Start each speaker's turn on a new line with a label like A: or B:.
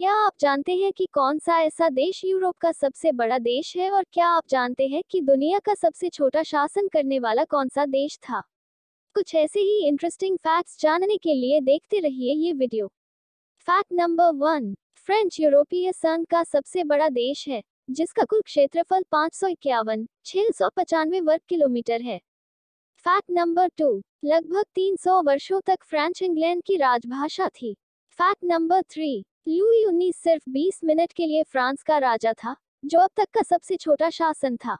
A: क्या आप जानते हैं कि कौन सा ऐसा देश यूरोप का सबसे बड़ा देश है और क्या आप जानते हैं कि दुनिया का सबसे छोटा शासन करने वाला कौन सा देश था कुछ ऐसे ही इंटरेस्टिंग फैक्ट्स जानने के लिए देखते रहिए ये video fact number one French यूरोपीय संघ का सबसे बड़ा देश है जिसका कुल क्षेत्रफल पाँच सौ इक्यावन छह सौ पचानवे वर्ग किलोमीटर है फैक्ट नंबर टू लगभग 300 वर्षों तक फ्रेंच इंग्लैंड की राजभाषा थी फैक्ट नंबर थ्री लुई उन्नीस सिर्फ 20 मिनट के लिए फ्रांस का राजा था जो अब तक का सबसे छोटा शासन था